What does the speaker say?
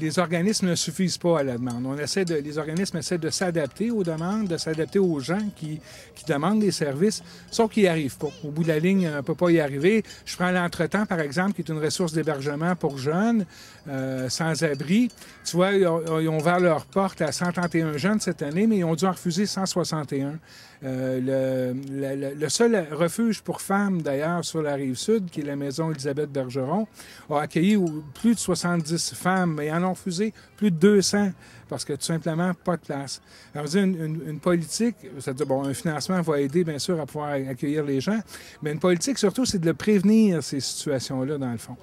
Les organismes ne suffisent pas à la demande. On essaie de, les organismes essaient de s'adapter aux demandes, de s'adapter aux gens qui, demandent des services, sauf qu'ils n'y arrivent pas. Au bout de la ligne, on ne peut pas y arriver. Je prends l'entretemps, par exemple, qui est une ressource d'hébergement pour jeunes euh, sans-abri. Tu vois, ils ont, ouvert leur porte à 131 jeunes cette année, mais ils ont dû en refuser 161. Euh, le, seul refuge pour femmes, d'ailleurs, sur la rive sud, qui est la maison Elisabeth Bergeron, a accueilli plus de 70 femmes, mais en plus de 200, parce que tout simplement, pas de place. Alors, une, une, politique, c'est-à-dire, bon, un financement va aider, bien sûr, à pouvoir accueillir les gens, mais une politique, surtout, c'est de le prévenir, ces situations-là, dans le fond.